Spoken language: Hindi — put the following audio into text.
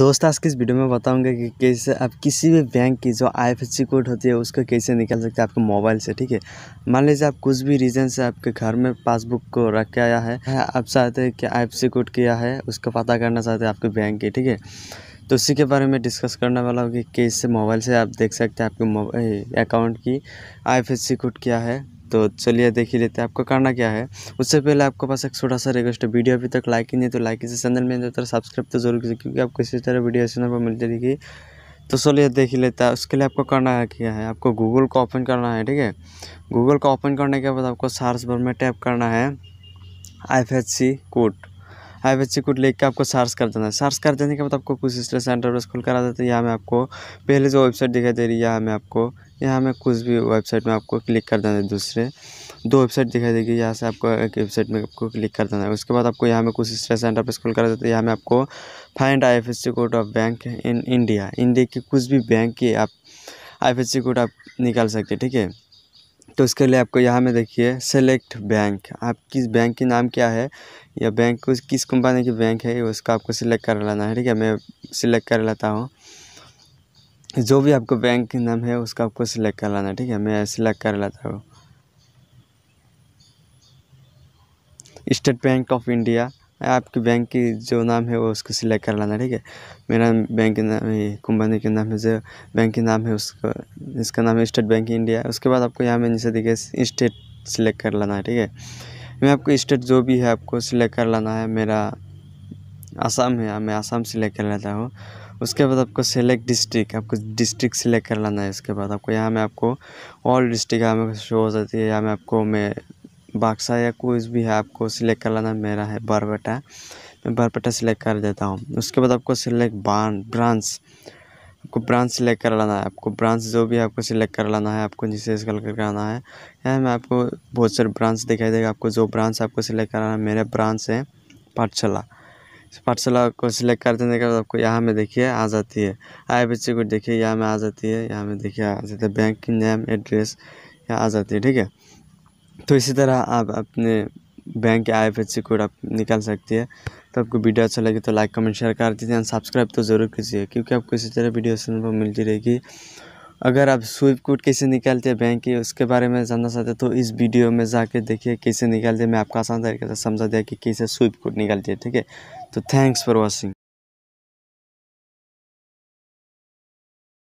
दोस्त आज किस इस वीडियो में बताऊंगा कि कैसे आप किसी भी बैंक की जो आईएफएससी कोड होती है उसको कैसे निकाल सकते हैं आपके मोबाइल से ठीक है मान लीजिए आप कुछ भी रीज़न से आपके घर में पासबुक को रख के आया है आप चाहते हैं कि आईएफएससी कोड क्या है उसको पता करना चाहते हैं आपके बैंक की ठीक है तो उसी के बारे में डिस्कस करने वाला हूँ कि कैसे मोबाइल से आप देख सकते हैं आपके अकाउंट की आई कोड क्या है तो चलिए देख ही लेते हैं आपको करना क्या है उससे पहले आपके पास एक छोटा सा रिक्वेस्ट है वीडियो अभी तक लाइक ही नहीं तो लाइक इस चैनल में तो सब्सक्राइब तो जरूर कीजिए क्योंकि आपको इसी तरह वीडियो इस पर मिलती रहेगी तो चलिए देख ही लेता है उसके लिए आपको करना है क्या है आपको गूगल को ओपन करना है ठीक है गूगल को ओपन करने के बाद आपको सार्स बार में टैप करना है आई कोड आई कोड लिख लेकर आपको सर्च कर देना है सर्च कर देने के बाद आपको कुछ इस तरह से इंटरव्यूस खुल कर आ जाता है यहाँ में आपको पहले जो वेबसाइट दिखाई दे रही है यहाँ में आपको यहाँ में कुछ भी वेबसाइट में आपको क्लिक कर देना है दूसरे दो वेबसाइट दिखाई देगी यहाँ से आपको एक वेबसाइट में आपको क्लिक कर देना है उसके बाद आपको यहाँ में कुछ इस तरह से इंटरप्रेस खुल कर देते हैं यहाँ में आपको find I F S C code of bank in India India के कुछ भी बैंक की आप I F S C code आप निकाल सकते ठीक है तो इसके लिए आपको यहाँ में देखिए सेलेक्ट बैंक आप किस बैंक के नाम क्या है या बैंक किस कंपनी की बैंक है उसका आपको सिलेक्ट कर लेना है ठीक है मैं सिलेक्ट कर लेता हूँ जो भी आपको बैंक के नाम है उसका आपको सिलेक्ट कर लेना है ठीक है मैं सिलेक्ट कर लेता हूँ स्टेट बैंक ऑफ इंडिया आपके बैंक की जो नाम है वो उसको सिलेक्ट कर लाना ठीक है मेरा बैंक के नाम कंपनी के नाम है जो बैंक के नाम है उसको इसका नाम है स्टेट बैंक इंडिया उसके बाद आपको यहाँ में जैसे देखिए स्टेट सिलेक्ट कर लाना है ठीक है मैं आपको स्टेट जो भी है आपको सिलेक्ट कर लाना है मेरा आसाम है मैं आसाम सिलेक्ट कर लेता हूँ उसके बाद आपको सेलेक्ट डिस्ट्रिक्ट आपको डिस्ट्रिक्ट सिलेक्ट कर लाना है उसके बाद आपको यहाँ में आपको ऑल डिस्ट्रिक्ट यहाँ में शो हो जाती है यहाँ में आपको मैं बाक्सा या कुछ भी है आपको सिलेक्ट कर लेना मेरा है बरबेटा मैं बरपेटा सिलेक्ट कर देता हूँ उसके बाद आपको सिलेक्ट बान ब्रांच आपको ब्रांच सिलेक्ट कर लाना है आपको ब्रांच जो भी आपको सिलेक्ट कर लाना है आपको जिसे स्कल करके है यहाँ मैं आपको बहुत सारे ब्रांच दिखाई देगा आपको जो ब्रांच आपको सिलेक्ट कराना है मेरा ब्रांच है पाठशाला पाठशाला को सिलेक्ट कर देने के बाद आपको यहाँ में देखिए आ जाती है आई बी सी को देखिए यहाँ में आ जाती है यहाँ में देखिए आ जाती है बैंक की नेम एड्रेस यहाँ आ जाती है ठीक है तो इसी तरह आप अपने बैंक के I F S C code आप निकाल सकती है तो आपको वीडियो अच्छा लगे तो लाइक कमेंट शेयर कर दीजिए एंड सब्सक्राइब तो ज़रूर कीजिए क्योंकि आपको इसी तरह वीडियो सुनने को मिलती रहेगी अगर आप स्विप कोड कैसे निकालते हैं बैंक की उसके बारे में जानना चाहते हैं तो इस वीडियो में जाके देखिए कैसे निकालते हैं मैं आपको आसान तरीके से समझा दिया कि कैसे स्विप कोड निकालती है ठीक है तो थैंक्स फॉर वॉचिंग